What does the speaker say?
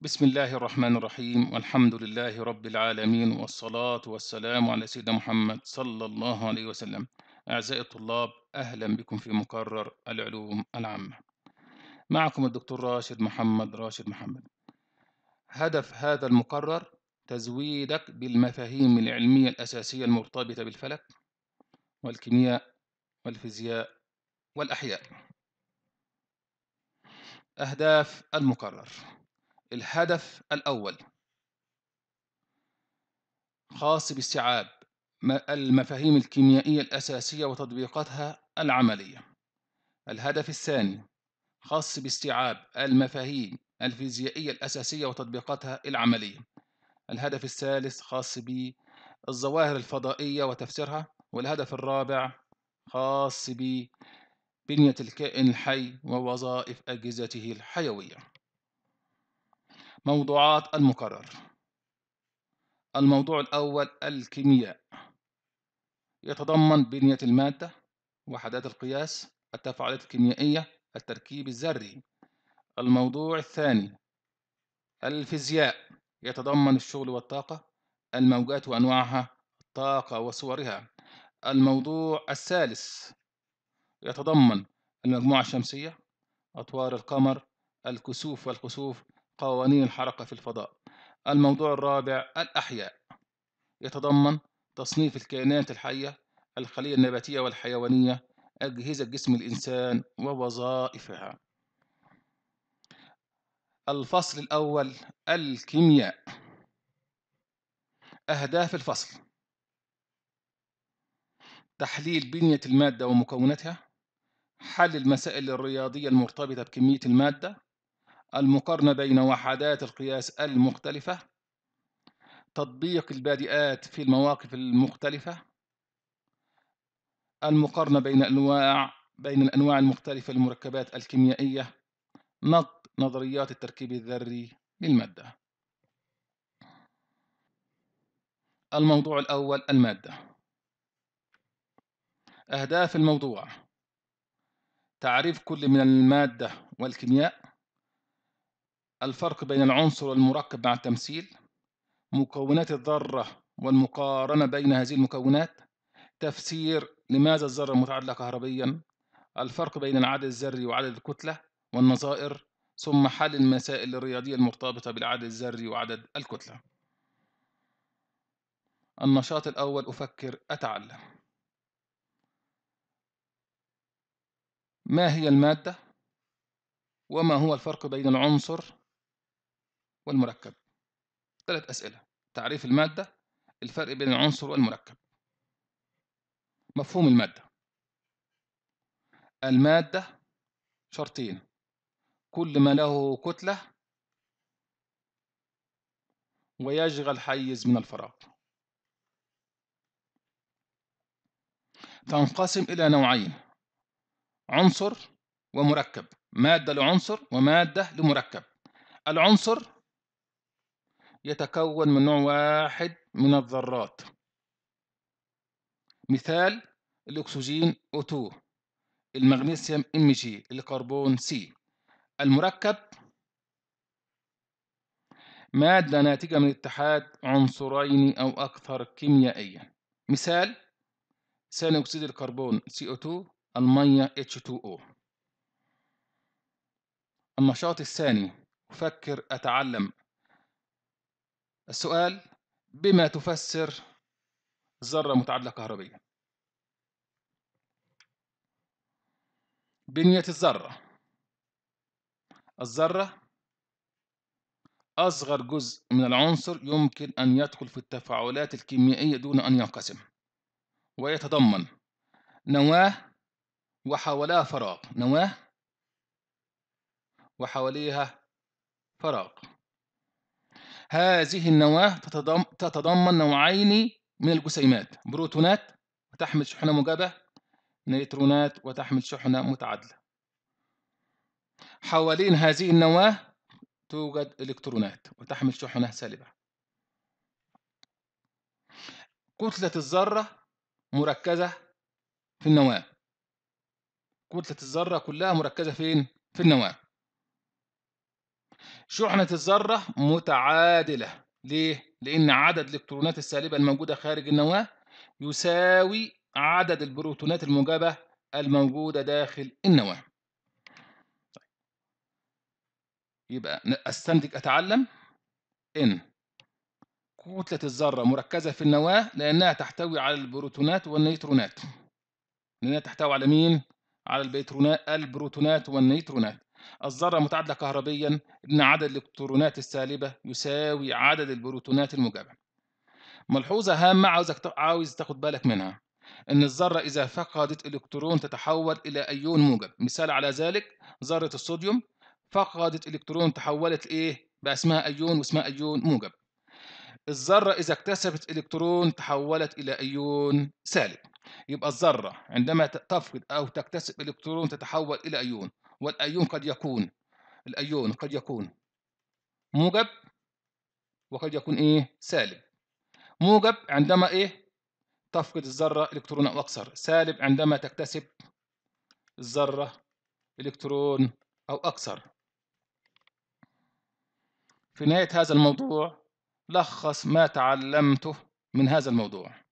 بسم الله الرحمن الرحيم والحمد لله رب العالمين والصلاة والسلام على سيدنا محمد صلى الله عليه وسلم أعزائي الطلاب أهلا بكم في مقرر العلوم العامة معكم الدكتور راشد محمد راشد محمد هدف هذا المقرر تزويدك بالمفاهيم العلمية الأساسية المرتبطة بالفلك والكيمياء والفيزياء والأحياء أهداف المقرر الهدف الأول خاص باستيعاب المفاهيم الكيميائية الأساسية وتطبيقاتها العملية الهدف الثاني خاص باستيعاب المفاهيم الفيزيائية الأساسية وتطبيقاتها العملية الهدف الثالث خاص بالظواهر الفضائية وتفسيرها والهدف الرابع خاص ببنية الكائن الحي ووظائف أجهزته الحيوية موضوعات المقرر الموضوع الأول الكيمياء يتضمن بنية المادة وحدات القياس التفاعلات الكيميائية التركيب الذري الموضوع الثاني الفيزياء يتضمن الشغل والطاقة الموجات وأنواعها الطاقة وصورها الموضوع الثالث يتضمن المجموعة الشمسية أطوار القمر الكسوف والخسوف قوانين الحركة في الفضاء الموضوع الرابع الأحياء يتضمن تصنيف الكائنات الحية الخلية النباتية والحيوانية أجهزة جسم الإنسان ووظائفها الفصل الأول الكيمياء أهداف الفصل تحليل بنية المادة ومكوناتها حل المسائل الرياضية المرتبطة بكمية المادة المقارنة بين وحدات القياس المختلفة تطبيق البادئات في المواقف المختلفة المقارنة بين أنواع بين الأنواع المختلفة للمركبات الكيميائية نط نظريات التركيب الذري للمادة الموضوع الأول المادة أهداف الموضوع تعريف كل من المادة والكيمياء الفرق بين العنصر والمركب مع التمثيل مكونات الذرة والمقارنة بين هذه المكونات تفسير لماذا الذرة متعدلة كهربيا الفرق بين العدد الذري وعدد الكتلة والنظائر ثم حل المسائل الرياضية المرتبطة بالعدد الذري وعدد الكتلة النشاط الأول أفكر أتعلم ما هي المادة؟ وما هو الفرق بين العنصر والمركب ثلاث أسئلة تعريف المادة الفرق بين العنصر والمركب مفهوم المادة المادة شرطين كل ما له كتلة ويشغل حيز من الفراغ تنقسم إلى نوعين عنصر ومركب مادة لعنصر ومادة لمركب العنصر يتكون من نوع واحد من الذرات مثال الأكسجين O2 المغنيسيوم Mg الكربون C المركب مادة ناتجة من اتحاد عنصرين أو أكثر كيميائيا مثال ثاني أكسيد الكربون CO2 المية H2O النشاط الثاني أفكر أتعلم السؤال بما تفسر ذرة متعادلة كهربية بنية الذرة الذرة أصغر جزء من العنصر يمكن أن يدخل في التفاعلات الكيميائية دون أن ينقسم ويتضمن نواة وحواليها فراغ نواة وحواليها فراغ هذه النواة تتضمن نوعين من الجسيمات بروتونات وتحمل شحنة موجبة نيترونات وتحمل شحنة متعادلة حوالين هذه النواة توجد إلكترونات وتحمل شحنة سالبة كتلة الذرة مركزة في النواة كتلة الذرة كلها مركزة فين؟ في النواة شحنة الذرة متعادلة ليه؟ لأن عدد الإلكترونات السالبة الموجودة خارج النواة يساوي عدد البروتونات الموجبة الموجودة داخل النواة يبقى أستنتج أتعلم إن كتلة الذرة مركزة في النواة لأنها تحتوي على البروتونات والنيترونات لأنها تحتوي على مين؟ على البيترونات البروتونات والنيترونات الذرة متعادلة كهربيا إن عدد الإلكترونات السالبة يساوي عدد البروتونات الموجبة ملحوظة هامة عاوزك عاوز تاخد بالك منها إن الذرة إذا فقدت إلكترون تتحول إلى أيون موجب مثال على ذلك ذرة الصوديوم فقدت إلكترون تحولت ايه بقى اسمها أيون واسمها أيون موجب الذرة إذا اكتسبت إلكترون تحولت إلى أيون سالب يبقى الذرة عندما تفقد أو تكتسب إلكترون تتحول إلى أيون والأيون قد يكون الأيون قد يكون موجب وقد يكون إيه سالب موجب عندما إيه تفقد الذرة إلكترون أو أكثر سالب عندما تكتسب الذرة إلكترون أو أكثر في نهاية هذا الموضوع لخص ما تعلمته من هذا الموضوع